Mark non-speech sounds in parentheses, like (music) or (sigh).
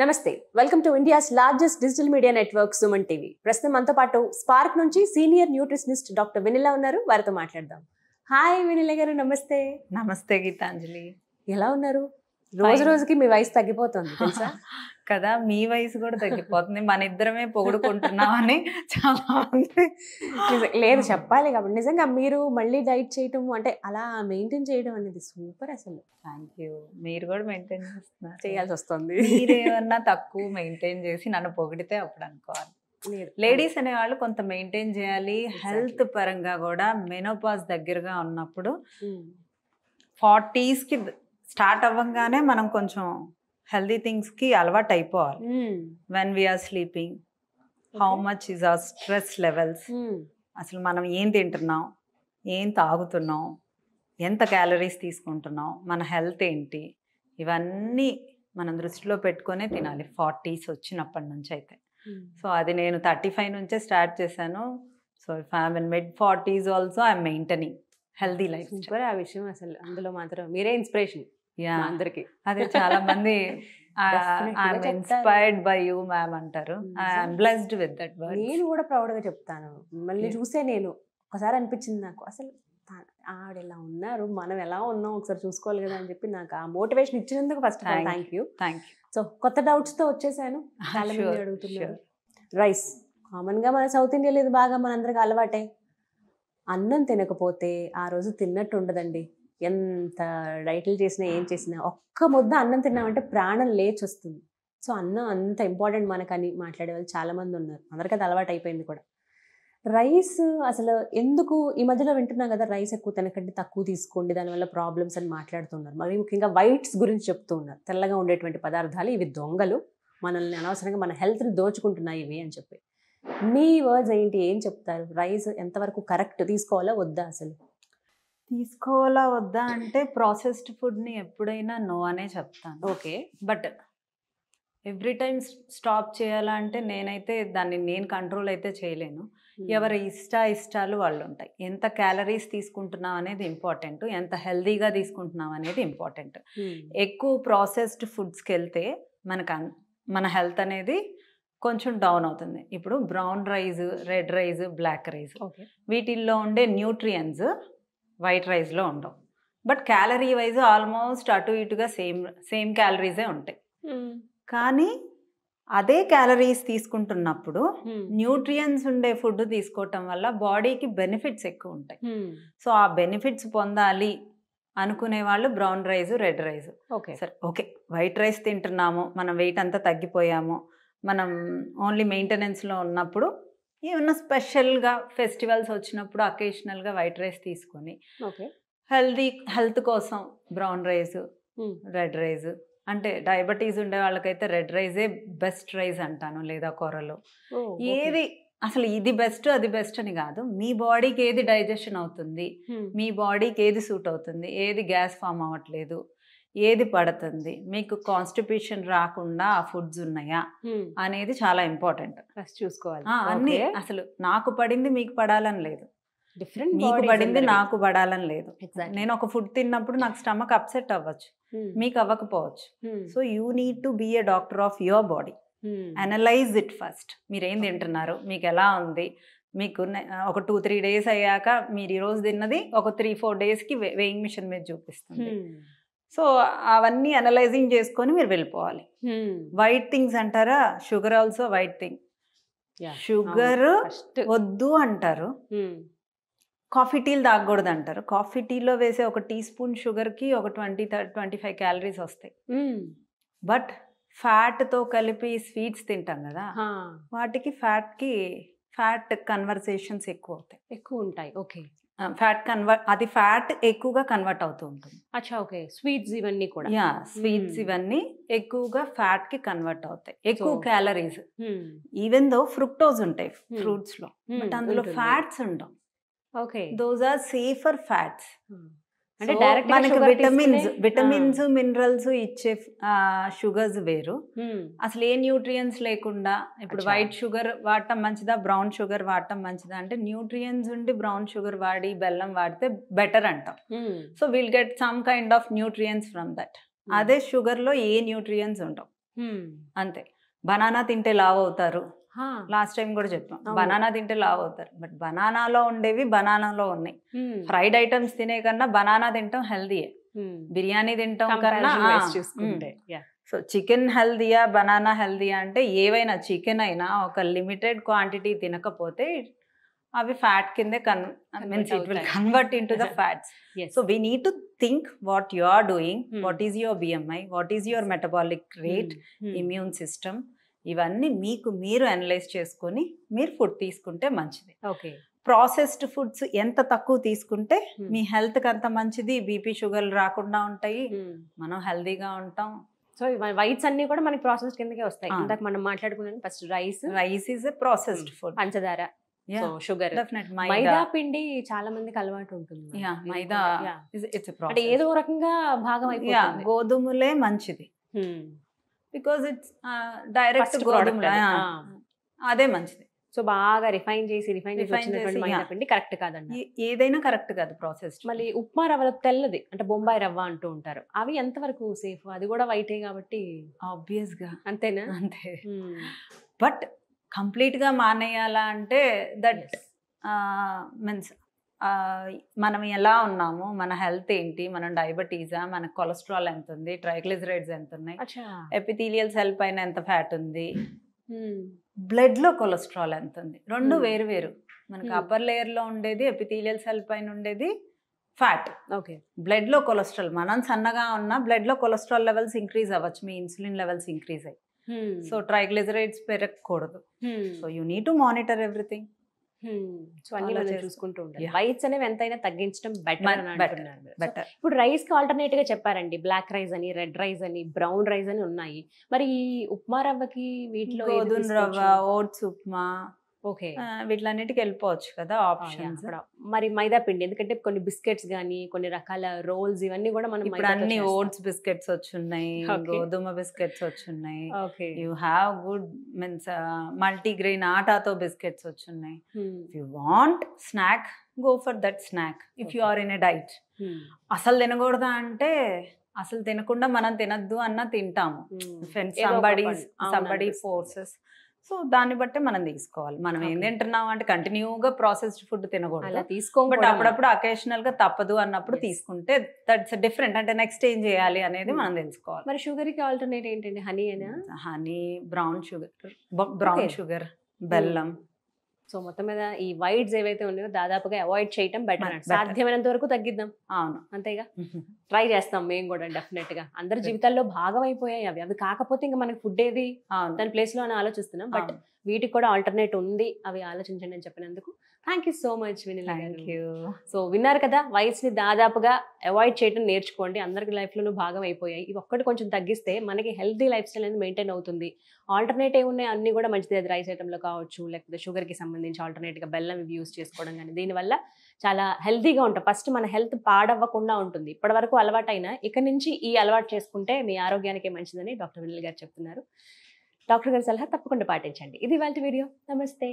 నమస్తే welcome to India's largest digital media network Suman TV ప్రస్తుతం మనతో పాటు స్పార్క్ నుంచి సీనియర్ న్యూట్రిషనిస్ట్ డాక్టర్ వెనిలా ఉన్నారు వారితో మాట్లాడదాం హాయ్ వెనిల గారు నమస్తే నమస్తే గీతాంజలి ఎలా ఉన్నారు రోజు రోజుకి మీ వయసు తగ్గిపోతుంది తెలుసా (laughs) కదా మీ వయసు కూడా తగ్గిపోతుంది మన ఇద్దరమే పొగుడుకుంటున్నామని (laughs) చాలా లేదు చెప్పాలి కాబట్టి నిజంగా మీరు మళ్ళీ డైట్ చేయటం అంటే అలా మెయింటైన్ చేయడం అనేది సూపర్ అసలు థ్యాంక్ యూ మీరు కూడా మెయింటైన్ చేస్తున్నారు చేయాల్సి వస్తుంది మీరేమన్నా తక్కువ మెయింటైన్ చేసి నన్ను పొగిడితే అప్పుడు అనుకోవాలి లేడీస్ అనేవాళ్ళు కొంత మెయింటైన్ చేయాలి హెల్త్ పరంగా కూడా మెనోపాజ్ దగ్గరగా ఉన్నప్పుడు ఫార్టీస్కి స్టార్ట్ అవ్వగానే మనం కొంచెం హెల్దీ థింగ్స్కి అలవాటు అయిపోవాలి when we are sleeping how much is our stress levels అసలు మనం ఏం తింటున్నాం ఏం తాగుతున్నాం ఎంత క్యాలరీస్ తీసుకుంటున్నాం మన హెల్త్ ఏంటి ఇవన్నీ మనం దృష్టిలో పెట్టుకొని తినాలి ఫార్టీస్ వచ్చినప్పటి నుంచి అయితే సో అది నేను థర్టీ ఫైవ్ నుంచే స్టార్ట్ చేశాను so if I mid forties also I'm maintaining healthy life super ఆ విషయం అసలు అందులో మాత్రం మీరే ఇన్స్పిరేషన్ అందరికి అదే చాలా మంది ఇన్స్పైర్డ్ బై యూ మ్యామ్ అంటారు బ్లెస్డ్ విత్ దట్ నేను కూడా ప్రౌడ్ గా చెప్తాను మళ్ళీ చూసే నేను ఒకసారి అనిపించింది నాకు అసలు ఆవిడ ఎలా ఉన్నారు మనం ఎలా ఉన్నాం ఒకసారి చూసుకోవాలి కదా అని చెప్పి నాకు ఆ మోటివేషన్ ఇచ్చినందుకు first thank you thank you so కొత్త డౌట్స్ తో వచ్చేసాను చాలా రైస్ కామన్ గా మన సౌత్ ఇండియాలో ఇది బాగా మనందరికి అలవాటే అన్నం తినకపోతే ఆ రోజు తిన్నట్టు ఉండదండి ఎంత డైట్లు చేసినా ఏం చేసినా ఒక్క ముద్ద అన్నం తిన్నామంటే ప్రాణం లేచి వస్తుంది సో అన్నం అంత ఇంపార్టెంట్ మనకని మాట్లాడే వాళ్ళు చాలామంది ఉన్నారు అందరికీ అది అలవాటు అయిపోయింది కూడా రైస్ అసలు ఎందుకు ఈ మధ్యలో వింటున్నాం కదా రైస్ ఎక్కువ తినకండి తక్కువ తీసుకోండి దానివల్ల ప్రాబ్లమ్స్ అని మాట్లాడుతున్నారు మరి ముఖ్యంగా వైట్స్ గురించి చెప్తూ ఉన్నారు తెల్లగా ఉండేటువంటి పదార్థాలు ఇవి దొంగలు మనల్ని అనవసరంగా మన హెల్త్ని దోచుకుంటున్నాయి ఇవి అని చెప్పి మీ వర్డ్స్ ఏంటి ఏం చెప్తారు రైస్ ఎంతవరకు కరెక్ట్ తీసుకోవాలా వద్దా అసలు తీసుకోవాలా వద్దా అంటే ప్రాసెస్డ్ ఫుడ్ని ఎప్పుడైనా నో అనే చెప్తాను okay but every time stop చేయాలా అంటే నేనైతే దాన్ని నేను కంట్రోల్ అయితే చేయలేను hmm. ఎవరి ఇష్ట ఇష్టాలు వాళ్ళు ఉంటాయి ఎంత క్యాలరీస్ తీసుకుంటున్నాం అనేది ఇంపార్టెంట్ ఎంత హెల్దీగా తీసుకుంటున్నాం అనేది ఇంపార్టెంట్ hmm. ఎక్కువ ప్రాసెస్డ్ ఫుడ్స్కి వెళ్తే మనకు మన హెల్త్ అనేది కొంచెం డౌన్ అవుతుంది ఇప్పుడు brown rice red rice black rice వీటిల్లో ఉండే న్యూట్రియన్స్ వైట్ రైస్లో ఉండవు బట్ క్యాలరీ వైజ్ ఆల్మోస్ట్ అటు ఇటుగా సేమ్ సేమ్ క్యాలరీసే ఉంటాయి కానీ అదే క్యాలరీస్ తీసుకుంటున్నప్పుడు న్యూట్రియన్స్ ఉండే ఫుడ్ తీసుకోవటం వల్ల బాడీకి బెనిఫిట్స్ ఎక్కువ ఉంటాయి సో ఆ బెనిఫిట్స్ పొందాలి అనుకునే వాళ్ళు brown rice red rice okay సరే ఓకే వైట్ రైస్ తింటున్నాము మనం వెయిట్ అంతా తగ్గిపోయాము మనం ఓన్లీ మెయింటెనెన్స్లో ఉన్నప్పుడు ఏమన్నా స్పెషల్గా ఫెస్టివల్స్ వచ్చినప్పుడు అకేషనల్గా వైట్ రైస్ తీసుకొని ఓకే హెల్దీ హెల్త్ కోసం బ్రౌన్ రైస్ రెడ్ రైస్ అంటే డయాబెటీస్ ఉండే వాళ్ళకైతే రెడ్ రైసే బెస్ట్ రైస్ అంటాను లేదా కూరలో ఏది అసలు ఇది బెస్ట్ అది బెస్ట్ అని కాదు మీ బాడీకి ఏది డైజెషన్ అవుతుంది hmm. మీ బాడీకి ఏది సూట్ అవుతుంది ఏది గ్యాస్ ఫామ్ అవ్వట్లేదు ఏది పడుతుంది మీకు కాన్స్టిపేషన్ రాకుండా ఆ ఫుడ్స్ ఉన్నాయా అనేది చాలా ఇంపార్టెంట్ ఫస్ట్ చూసుకోవాలి అన్ని అసలు నాకు పడింది మీకు పడాలని లేదు డిఫరెంట్ మీకు పడింది నాకు పడాలని లేదు నేను ఒక ఫుడ్ తిన్నప్పుడు నాకు స్టమక్ అప్సెట్ అవ్వచ్చు మీకు అవ్వకపోవచ్చు so you need to be a doctor of your body analyse it first మీరు ఏం తింటున్నారు మీకు ఎలా ఉంది మీకు ఒక టూ త్రీ డేస్ అయ్యాక మీరు ఈరోజు తిన్నది ఒక త్రీ ఫోర్ డేస్కి వెయింగ్ మిషన్ మీద చూపిస్తుంది సో అవన్నీ అనలైజింగ్ చేసుకొని మీరు వెళ్ళిపోవాలి వైట్ థింగ్స్ అంటారా sugar also white thing sugar వద్దు అంటారు కాఫీ టీలు తాగకూడదు అంటారు కాఫీ టీలో వేసే ఒక టీ స్పూన్ షుగర్కి ఒక ట్వంటీ ట్వంటీ ఫైవ్ క్యాలరీస్ వస్తాయి బట్ ఫ్యాట్తో కలిపి స్వీట్స్ తింటాం కదా వాటికి ఫ్యాట్కి ఫ్యాట్ కన్వర్సేషన్స్ ఎక్కువ అవుతాయి ఎక్కువ ఉంటాయి ఓకే ఫ్యాట్ కన్వర్ట్ అది ఫ్యాట్ ఎక్కువగా కన్వర్ట్ అవుతూ ఉంటుంది అచ్చా ఓకే స్వీట్స్ ఇవన్నీ కూడా యా స్వీట్స్ hmm. ఇవన్నీ ఎక్కువగా ఫ్యాట్ కి కన్వర్ట్ అవుతాయి ఎక్కువ క్యాలరీస్ ఈవెన్ దో ఫ్రుక్టోజ్ ఉంటాయి ఫ్రూట్స్ లో బట్ అందులో ఫ్యాట్స్ ఉండవు okay those are safer fats అంటే డైరెక్ట్ మనకి విటమిన్స్ విటమిన్స్ మినరల్స్ ఇచ్చే షుగర్స్ వేరు hmm. అసలు ఏ న్యూట్రియన్స్ లేకుండా ఇప్పుడు వైట్ షుగర్ వాడటం మంచిదా బ్రౌన్ షుగర్ వాడటం మంచిదా అంటే న్యూట్రియన్స్ ఉండి బ్రౌన్ షుగర్ వాడి బెల్లం వాడితే బెటర్ అంటాం so will get some kind of nutrients from that అదే షుగర్లో ఏ న్యూట్రియన్స్ ఉండవు hmm. అంతే బనానా తింటే లావ్ అవుతారు లాస్ట్ టైం కూడా చెప్పాం బనానా తింటే లావ్ అవుతారు బట్ బనానాలో ఉండేవి బనానాలో ఉన్నాయి ఫ్రైడ్ ఐటమ్స్ తినే కన్నా బనానా తింటాం హెల్దీయే బిర్యానీ తింటాం కన్నా సో చికెన్ హెల్దీయా బనానా హెల్దీయా అంటే ఏవైనా చికెన్ అయినా ఒక లిమిటెడ్ క్వాంటిటీ తినకపోతే అవి ఫ్యాట్ కిందే కన్ means it will convert into the (laughs) fats so we need to think what you are doing what is your BMI what is your metabolic rate immune system ఇవన్నీ మీకు మీరు analyse చేసుకొని మీరు food తీసుకుంటే మంచిది okay processed foods ఎంత తక్కువ తీసుకుంటే hmm. మీ హెల్త్కి అంత మంచిది బీపీ షుగర్ రాకుండా ఉంటాయి hmm. మనం హెల్దీగా ఉంటాం సో వైట్స్ అన్ని కూడా మనకి ప్రాసెస్ కిందకే వస్తాయి ఇంతకు మనం మాట్లాడుకున్నాం first rice rice is processed food పంచదార షుగర్ మైదా పిండి చాలా మందికి అలవాటు ఉంటుంది ఏదో రకంగా భాగం అయిపోతుంది గోధుమలే మంచిది hmm. బికాజ్ ఇట్స్ డైరెక్ట్ గోధుమ అదే మంచిది సో బాగా రిఫైన్ చేసి రిఫైన్ చేసి కరెక్ట్ కాదండి ఏదైనా కరెక్ట్ కాదు ప్రాసెస్ మళ్ళీ ఉప్మా రవ్వ తెల్లది అంటే బొంబాయి రవ్వ అంటూ ఉంటారు అవి ఎంతవరకు సేఫ్ అది కూడా వైటే కాబట్టి ఆబ్వియస్ గా అంతేనా అంతే బట్ hmm. కంప్లీట్ గా మానేయాలా అంటే దట్ మీన్స్ మనం ఎలా ఉన్నాము మన హెల్త్ ఏంటి మనం డయాబెటీసా మన కొలెస్ట్రాల్ ఎంత ఉంది ట్రైగ్లిజరైడ్స్ ఎంత ఉన్నాయి ఎపిథీలియల్ సెల్ పైన ఎంత ఫ్యాట్ ఉంది బ్లడ్ లో కొలెస్ట్రాల్ ఎంత ఉంది రెండు వేరు వేరు మనకు అప్పర్ లేయర్ లో ఉండేది ఎపిథీలియల్ సెల్ పైన ఉండేది ఫ్యాట్ ఓకే బ్లడ్ లో కొలెస్ట్రాల్ మనం సన్నగా ఉన్నా బ్లడ్ లో కొలెస్ట్రాల్ లెవెల్స్ ఇంక్రీజ్ అవ్వచ్చు మీ ఇన్సులిన్ లెవెల్స్ ఇంక్రీజ్ అయ్యి సో ట్రైగ్లిజరైడ్స్ పెరగకూడదు so you need to monitor everything so అన్ని మనం చూసుకుంటూ ఉంటాం వైట్స్ అనేవి ఎంతైనా తగ్గించడం బెటర్ బెటర్ ఇప్పుడు రైస్ కి ఆల్టర్నేట్ గా చెప్పారండి బ్లాక్ రైస్ అని రెడ్ రైస్ అని బ్రౌన్ రైస్ అని ఉన్నాయి మరి ఈ ఉప్మా రవ్వకి వీటిలో గోధుమ రవ్వ ఓట్స్ ఉప్మా వీటిలన్నిటికి వెళ్ళిపోవచ్చు కదా ఆప్షన్స్ మరి మైదా పిండి ఎందుకంటే కొన్ని బిస్కెట్స్ కానీ కొన్ని రకాల రోల్స్ ఇవన్నీ కూడా మనం ఇప్పుడు అన్ని ఓట్స్ బిస్కెట్స్ వచ్చున్నాయి గోధుమ బిస్కెట్స్ వచ్చున్నాయి you have good means multigrain ఆటాతో బిస్కెట్స్ వచ్చున్నాయి you want snack go for that snack if you are in a diet అసలు తినకూడదా అంటే అసలు తినకుండా మనం తినద్దు అన్న తింటాము సంబడీస్ సంబడీ ఫోర్సెస్ సో దాన్ని బట్టే మనం తీసుకోవాలి మనం ఏం తింటున్నాం అంటే కంటిన్యూగా ప్రాసెస్డ్ ఫుడ్ తినకూడదు అలా తీసుకో బట్ అప్పుడప్పుడు అకేషనల్ గా తప్పదు అన్నప్పుడు తీసుకుంటే దట్స్ డిఫరెంట్ అంటే నెక్స్ట్ ఏం చేయాలి అనేది hmm. మనం తెలుసుకోవాలి మరి షుగర్ కి ఆల్టర్నేట్ ఏంటండి హనీ అయినా honey brown sugar brown sugar బెల్లం సో మొత్తం మీద ఈ వైడ్స్ ఏవైతే ఉన్నాయో దాదాపుగా అవాయిడ్ చేయటం బెటర్ సాధ్యమైనంత వరకు తగ్గిద్దాం అవును అంతేగా ట్రై చేస్తాం మేము కూడా డెఫినెట్ గా అందరి జీవితాల్లో భాగం అయిపోయాయి అవి అవి కాకపోతే ఇంకా మనకి ఫుడ్ ఏది దాని ప్లేస్ లో అని ఆలోచిస్తున్నాం బట్ వీటికి కూడా ఆల్టర్నేట్ ఉంది అవి ఆలోచించండి అని చెప్పినందుకు thank you so much thank you so విన్నారు కదా ని దాదాపుగా అవాయిడ్ చేయడం నేర్చుకోండి అందరికి లైఫ్లోనూ భాగం అయిపోయాయి ఇవి ఒక్కటి కొంచెం తగ్గిస్తే మనకి హెల్తీ లైఫ్ స్టైల్ అనేది మెయింటైన్ అవుతుంది ఆల్టర్నేట్ ఏమున్నాయి అన్ని కూడా మంచిది అది రైస్ లో కావచ్చు లేకపోతే షుగర్కి సంబంధించి గా బెల్లం ఇవి యూస్ చేసుకోవడం కానీ దీనివల్ల చాలా హెల్తీగా ఉంటాం ఫస్ట్ మన హెల్త్ పాడవ్వకుండా ఉంటుంది ఇప్పటివరకు అలవాటైనా ఇక నుంచి ఈ అలవాటు చేసుకుంటే మీ ఆరోగ్యానికి మంచిదని డాక్టర్ వినల్ గారు చెప్తున్నారు డాక్టర్ గారి సలహా తప్పకుండా పాటించండి ఇది వాళ్ళ వీడియో నమస్తే